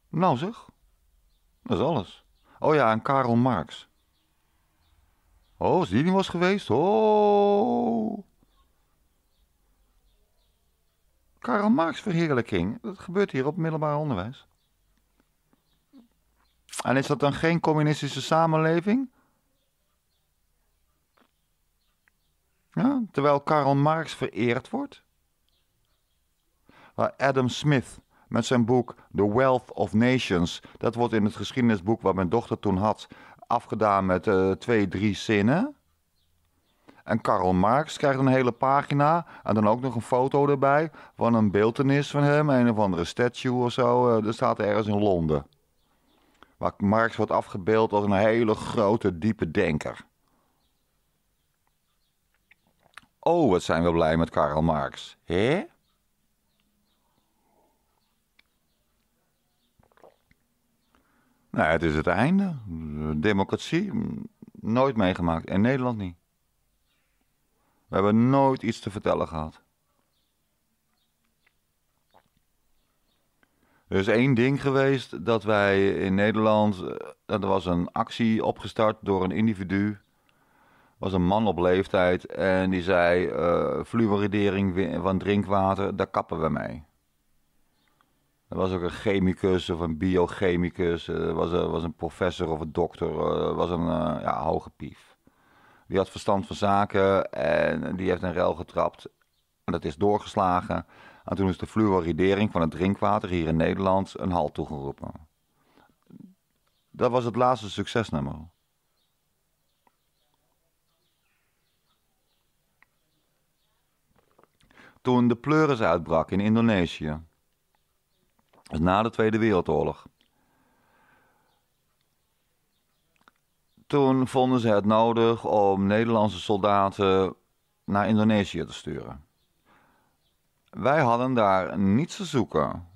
Nou zeg, dat is alles. Oh ja, en Karel Marx. Oh, als die niet was geweest, oh... Karel Marx verheerlijking, dat gebeurt hier op middelbaar onderwijs. En is dat dan geen communistische samenleving? Ja, terwijl Karl Marx vereerd wordt? Adam Smith met zijn boek The Wealth of Nations. Dat wordt in het geschiedenisboek wat mijn dochter toen had afgedaan met eh, twee, drie zinnen. En Karl Marx krijgt een hele pagina en dan ook nog een foto erbij van een beeldenis van hem, een of andere statue of zo. Uh, dat staat ergens in Londen. Waar Marx wordt afgebeeld als een hele grote, diepe denker. Oh, wat zijn we blij met Karl Marx. hè? Nou, het is het einde. Democratie, nooit meegemaakt. In Nederland niet. We hebben nooit iets te vertellen gehad. Er is één ding geweest dat wij in Nederland. Dat eh, was een actie opgestart door een individu. Was een man op leeftijd en die zei: uh, fluoridering van drinkwater, daar kappen we mee. Er was ook een chemicus of een biochemicus, eh, er was, eh, was een professor of een dokter, eh, er was een ja, hoge pief. Die had verstand van zaken en die heeft een rel getrapt. En dat is doorgeslagen. En toen is de fluoridering van het drinkwater hier in Nederland een halt toegeroepen. Dat was het laatste succesnummer. Toen de pleuris uitbrak in Indonesië, na de Tweede Wereldoorlog. Toen vonden ze het nodig om Nederlandse soldaten naar Indonesië te sturen. Wij hadden daar niets te zoeken.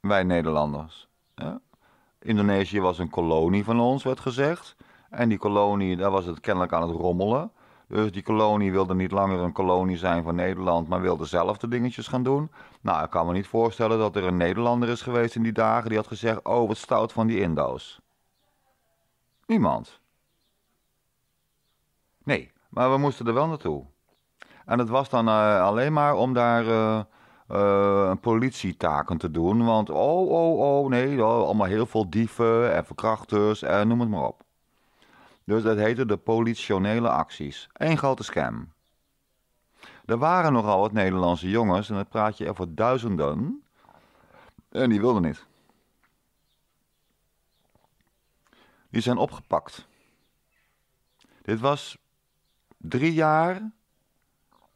Wij Nederlanders. Indonesië was een kolonie van ons, werd gezegd. En die kolonie, daar was het kennelijk aan het rommelen. Dus die kolonie wilde niet langer een kolonie zijn van Nederland, maar wilde zelf de dingetjes gaan doen. Nou, ik kan me niet voorstellen dat er een Nederlander is geweest in die dagen die had gezegd: Oh, wat stout van die Indo's. Niemand. Nee, maar we moesten er wel naartoe. En het was dan eh, alleen maar om daar uh, politietaken te doen. Want oh, oh, oh, nee, oh, allemaal heel veel dieven en verkrachters en noem het maar op. Dus dat heette de politionele acties. Eén grote scam. Er waren nogal wat Nederlandse jongens, en dat praat je over duizenden. En die wilden niet. Die zijn opgepakt. Dit was drie jaar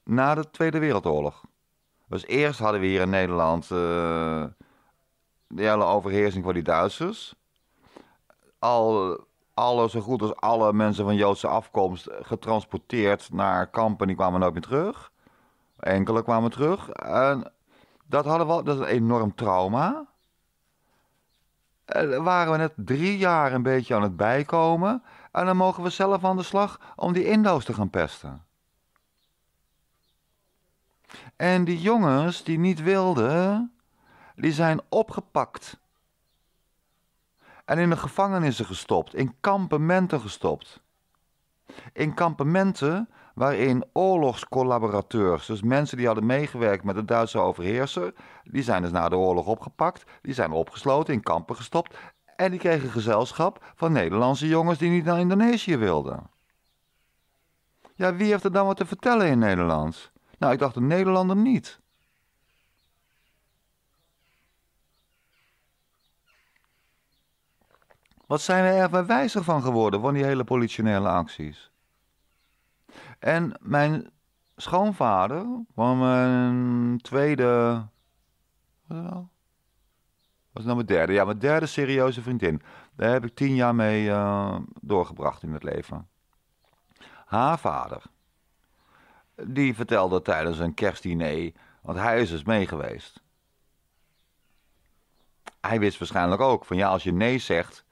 na de Tweede Wereldoorlog. Dus eerst hadden we hier in Nederland uh, eh, de hele overheersing van die Duitsers. Al alle, zo goed als alle mensen van Joodse afkomst getransporteerd naar kampen. Die kwamen nooit meer terug. Enkele kwamen terug. En dat hadden we, dat is een enorm trauma. En waren we net drie jaar een beetje aan het bijkomen. En dan mogen we zelf aan de slag om die Indo's te gaan pesten. En die jongens die niet wilden, die zijn opgepakt en in de gevangenissen gestopt, in kampementen gestopt. In kampementen waarin oorlogscollaborateurs, dus mensen die hadden meegewerkt met de Duitse overheerser, die zijn dus na de oorlog opgepakt, die zijn opgesloten, in kampen gestopt en die kregen gezelschap van Nederlandse jongens die niet naar Indonesië wilden. Ja, wie heeft er dan wat te vertellen in Nederland? Nou, ik dacht de Nederlander niet. Wat zijn we er wijzer van geworden van die hele politionele acties? En mijn schoonvader van mijn tweede. Wat is nou? Was nou mijn derde? Ja, mijn derde serieuze vriendin. Daar heb ik tien jaar mee eh, doorgebracht in het leven. Haar vader. Die vertelde tijdens een kerstdiner. Want hij is dus mee geweest. Hij wist waarschijnlijk ook van ja, als je nee zegt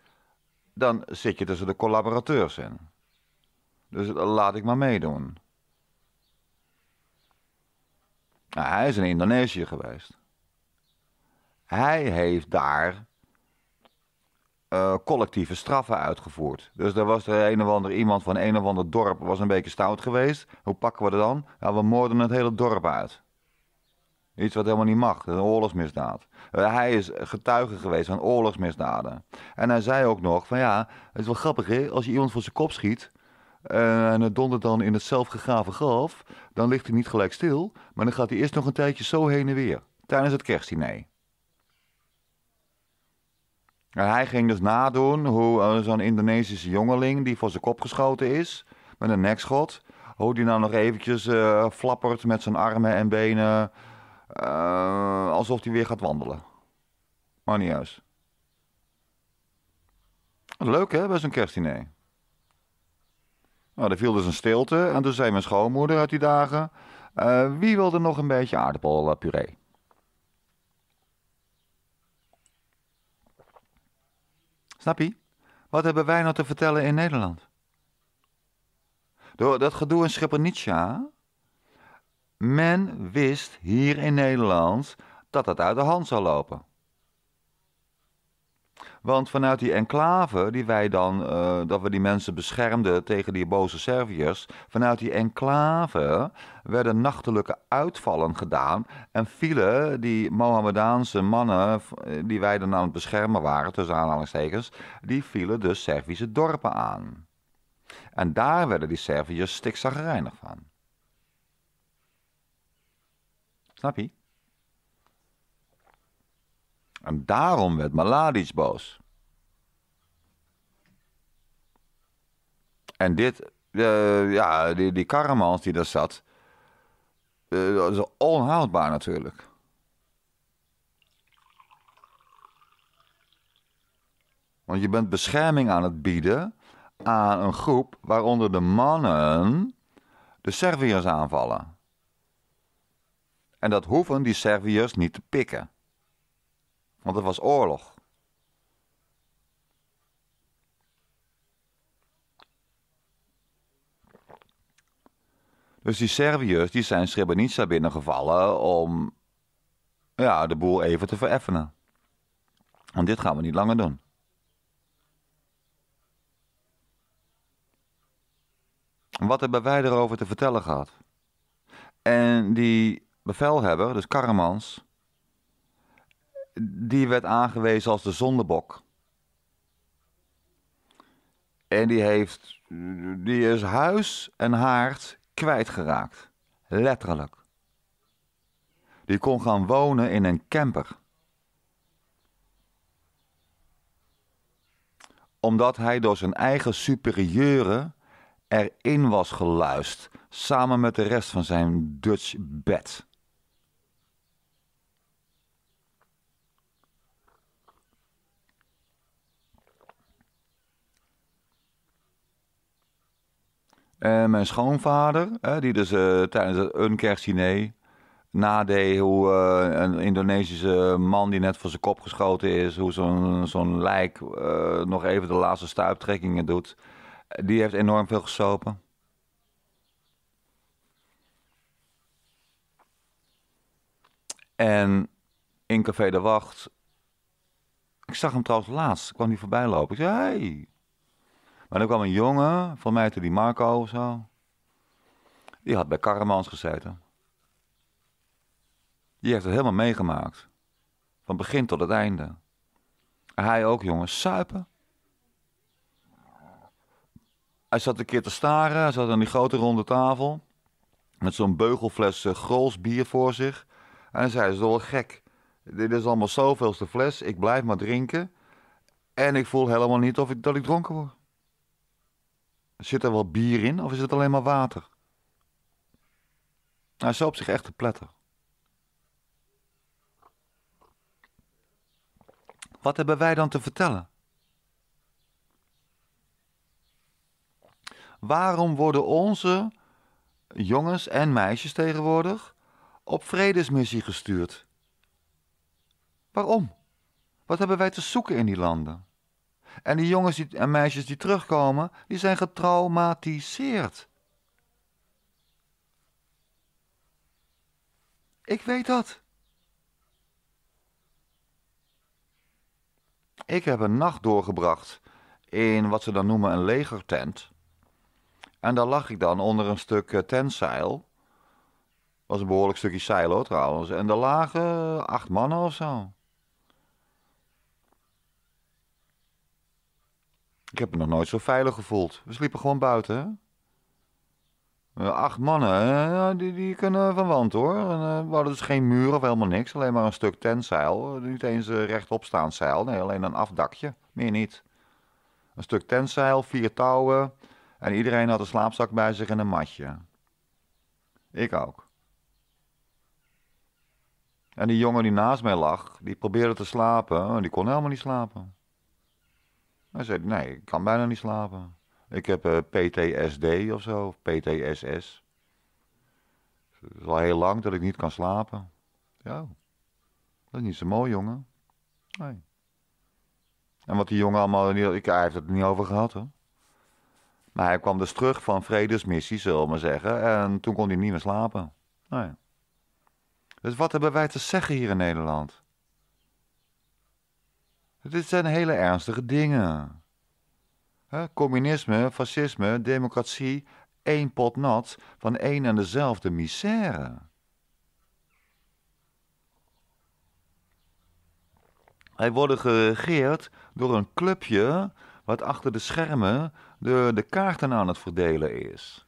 dan zit je tussen de collaborateurs in. Dus laat ik maar meedoen. Nou, hij is in Indonesië geweest. Hij heeft daar eh, collectieve straffen uitgevoerd. Dus er was er een of ander iemand van een of ander dorp was een beetje stout geweest. Hoe pakken we dat dan? Nou, we moorden het hele dorp uit. Iets wat helemaal niet mag. een oorlogsmisdaad. Eh, hij is getuige geweest van oorlogsmisdaden. En hij zei ook nog van ja, het is wel grappig hè, als je iemand voor zijn kop schiet... Eh, en het dondert dan in het zelfgegraven graf... dan ligt hij niet gelijk stil, maar dan gaat hij eerst nog een tijdje zo heen en weer. Tijdens het kerstdiner. En hij ging dus nadoen hoe eh, zo'n Indonesische jongeling... die voor zijn kop geschoten is, met een nekschot... hoe die nou nog eventjes flappert met zijn armen en benen eh, alsof hij weer gaat wandelen. Maar niet juist. Leuk hè, bij zo'n kerstdiner. Nou, er viel dus een stilte en toen zei mijn schoonmoeder uit die dagen... Eh, wie wilde nog een beetje aardappelpuree? Snap je? Wat hebben wij nou te vertellen in Nederland? Door dat gedoe in Nietzsche. Men wist hier in Nederland dat het uit de hand zou lopen. Want vanuit die enclave die wij dan, eh, dat we die mensen beschermden tegen die boze Serviërs, vanuit die enclave werden nachtelijke uitvallen gedaan en vielen die Mohammedaanse mannen eh, die wij dan aan het beschermen waren, tussen aanhalingstekens, die vielen dus Servische dorpen aan. En daar werden die Serviërs stikzagrijnig van. Snap je? En daarom werd Maladies boos. En dit, eh, ja, die, die Karamans die daar zat, eh, dat is onhoudbaar natuurlijk. Want je bent bescherming aan het bieden aan een groep waaronder de mannen de Serviërs aanvallen. En dat hoeven die Serviërs niet te pikken. Want het was oorlog. Dus die Serviërs die zijn Srebrenica binnengevallen om ja, de boel even te vereffenen. Want dit gaan we niet langer doen. Wat hebben wij erover te vertellen gehad? En die bevelhebber, dus Karremans, die werd aangewezen als de zondebok. En die, heeft, die is huis en haard kwijtgeraakt. Letterlijk. Die kon gaan wonen in een camper. Omdat hij door zijn eigen superieuren erin was geluist, samen met de rest van zijn Dutch bed. En eh, mijn schoonvader, hè, die dus eh, tijdens een kerstdiner nadeed hoe eh, een Indonesische man die net voor zijn kop geschoten is, hoe zo'n zo'n lijk nog even de laatste stuiptrekkingen doet. Die heeft enorm veel gesopen. En in Café de Wacht. Ik zag hem trouwens laatst. kwam hij voorbij lopen. Ik zei: Hey, en dan kwam een jongen, van mij toen die Marco of zo. Die had bij Karremans gezeten. Die heeft het helemaal meegemaakt. Van begin tot het einde. En hij ook, jongens, suipen. Hij zat een keer te staren. Hij zat aan die grote ronde tafel. Met zo'n beugelfles uh, eh, Grols bier voor zich. En hij zei, dat wel gek. Dit is allemaal zoveelste fles. Ik blijf maar drinken. En ik voel helemaal niet of ik, dat ik dronken word. Zit er wel bier in of is het alleen maar water? Hij zou op zich echt te pletter. Wat hebben wij dan te vertellen? Waarom worden onze jongens en meisjes tegenwoordig op vredesmissie gestuurd? Waarom? Wat hebben wij te zoeken in die landen? En die jongens die, en meisjes die terugkomen, die zijn getraumatiseerd. Ik weet dat. Ik heb een nacht doorgebracht in wat ze dan noemen een legertent. En daar lag ik dan onder een stuk eh, tentzeil. was een behoorlijk stukje zeil hoor trouwens. En daar lagen acht mannen of zo. Ik heb me nog nooit zo veilig gevoeld. We sliepen gewoon buiten. Eh, acht mannen, die, die kunnen van wand hoor. En, eh, we hadden dus geen muur of helemaal niks. Alleen maar een stuk tentzeil. niet eens rechtopstaand zeil. Nee, alleen een afdakje. Meer niet. Een stuk tentzeil, vier touwen. En iedereen had een slaapzak bij zich en een matje. Ik ook. En die jongen die naast mij lag, die probeerde te slapen. Die kon helemaal niet slapen. Hij zei, nee, ik kan bijna niet slapen. Ik heb uh, eh, PTSD of zo, PTSS. Het is al heel lang dat ik niet kan slapen. Ja, dat is niet zo mooi, jongen. Nee. En wat die jongen allemaal, ik, hij heeft het niet over gehad, hoor. Maar hij kwam dus terug van vredesmissie, zullen we maar zeggen. En toen kon hij niet meer slapen. Nee. Dus wat hebben wij te zeggen hier in Nederland? Dit zijn hele ernstige dingen. communisme, fascisme, democratie, één pot nat van één en dezelfde misère. Hij wordt geregeerd door een clubje wat achter de schermen de, de kaarten aan het verdelen is.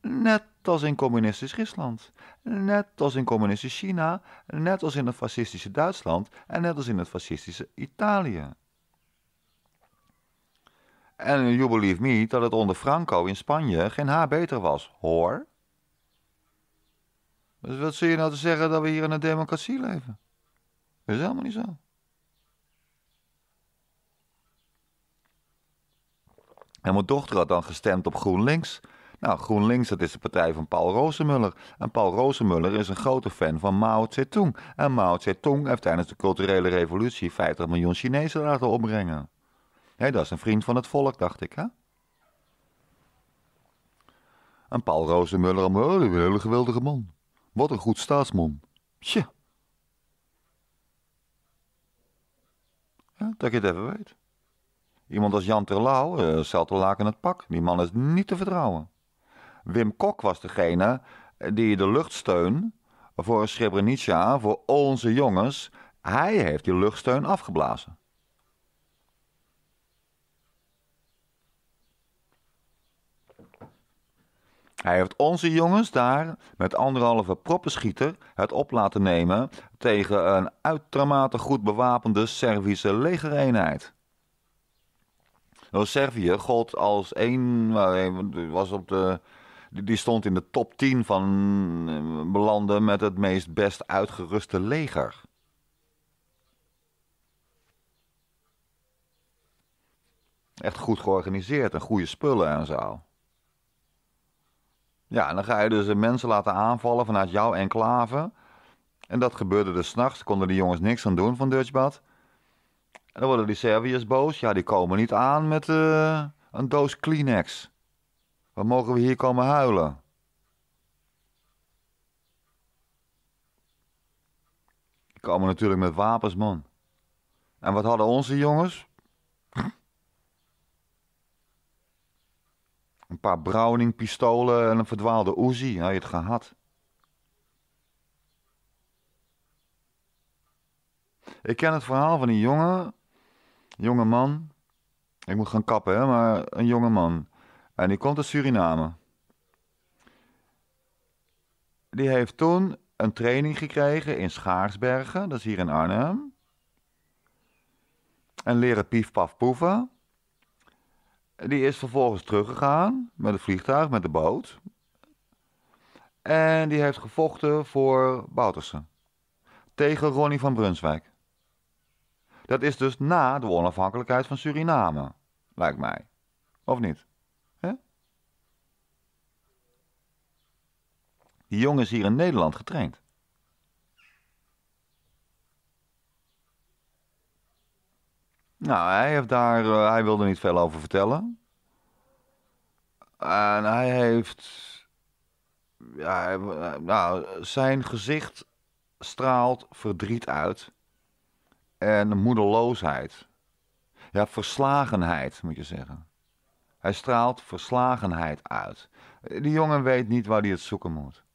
Net als in communistisch Rusland, net als in communistisch China, net als in het fascistische Duitsland en net als in het fascistische Italië. En you believe me dat het onder Franco in Spanje geen haar beter was, hoor. Dus wat zul je nou te zeggen dat we hier in een democratie leven? Dat is helemaal niet zo. En mijn dochter had dan gestemd op GroenLinks nou, GroenLinks, dat is de partij van Paul Rozemuller. En Paul Rozemuller is een grote fan van Mao Zedong. En Mao Zedong heeft tijdens de culturele revolutie 50 miljoen Chinezen laten opbrengen. Hé, dat is een vriend van het volk, dacht ik, hè? En Paul Rozemuller, oh, een hele geweldige man. Wat een goed staatsman. Tja. Ja, dat je het even weet. Iemand als Jan Terlouw uh, eh, zal te laken het pak. Die man is niet te vertrouwen. Wim Kok was degene eh, die de luchtsteun voor Srebrenica, voor onze jongens, hij heeft die luchtsteun afgeblazen. Hij heeft onze jongens daar met anderhalve schieter het op laten nemen tegen een uitermate goed bewapende Servische legereenheid. Nou, Servië gold als één, eh, was op de die, stond in de top 10 van eh, landen met het meest best uitgeruste leger. Echt goed georganiseerd en goede spullen en zo. Ja, en dan ga je dus eh, mensen laten aanvallen vanuit jouw enclave. En dat gebeurde dus s'nachts. Konden die jongens niks aan doen van Dutchbad. En dan worden die Serviërs boos. Ja, die komen niet aan met eh, een doos Kleenex. Wat mogen we hier komen huilen? Die komen natuurlijk met wapens, man. En wat hadden onze jongens? Een paar Browning-pistolen en een verdwaalde Uzi. Had je het gehad? Ik ken het verhaal van die jongen. Jonge man. Ik moet gaan kappen, hè, maar een jonge man. En die komt uit Suriname. Die heeft toen een training gekregen in Schaarsbergen, dat is hier in Arnhem. En leren pief paf poeven. Die is vervolgens teruggegaan met het vliegtuig, met de boot. En die heeft gevochten voor Boutersen. Tegen Ronnie van Brunswijk. Dat is dus na de onafhankelijkheid van Suriname, lijkt mij. Of niet? Die jongen is hier in Nederland getraind. Nou, hij, heeft daar, eh, hij wilde niet veel over vertellen. En hij heeft. Ja, hij, eh, nou, zijn gezicht straalt verdriet uit. En moedeloosheid. Ja, verslagenheid moet je zeggen. Hij straalt verslagenheid uit. Die jongen weet niet waar hij het zoeken moet.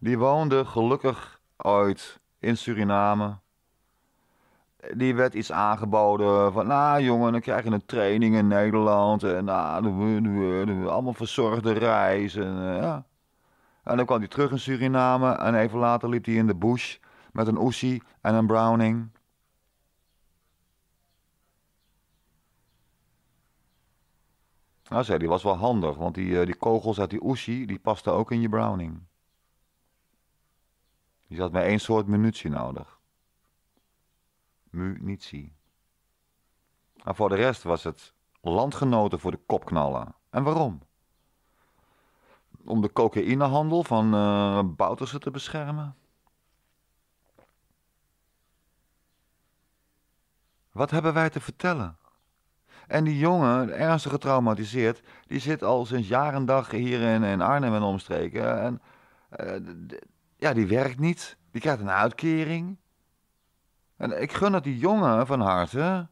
Die woonde gelukkig ooit in Suriname. Die werd iets aangeboden van, nou jongen, dan krijg je een training in Nederland. En nou, allemaal verzorgde reis. En, eh, ja. en dan kwam hij terug in Suriname en even later liep hij in de bush met een Oesie en een Browning. Nou, zei, die was wel handig, want die, eh, die kogels uit die Oesie, die pasten ook in je Browning je had maar één soort munitie nodig. Munitie. En voor de rest was het landgenoten voor de kop knallen. En waarom? Om de cocaïnehandel van uh, te beschermen? Wat hebben wij te vertellen? En die jongen, ernstig getraumatiseerd, die zit al sinds jaar en dag hier in, Arnhem en omstreken. En eh, ja, die werkt niet. Die krijgt een uitkering. En ik gun het die jongen van harte,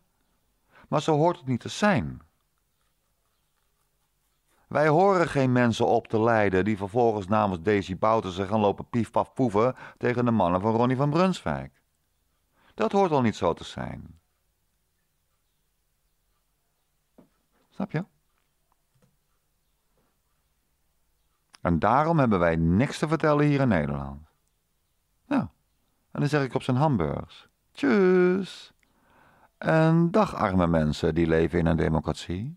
maar zo hoort het niet te zijn. Wij horen geen mensen op te leiden die vervolgens namens Daisy Boutersen gaan lopen paf, poeven tegen de mannen van Ronnie van Brunswijk. Dat hoort al niet zo te zijn. Snap je? En daarom hebben wij niks te vertellen hier in Nederland. Nou, en dan zeg ik op zijn hamburgers. Tjus. En dag arme mensen die leven in een democratie.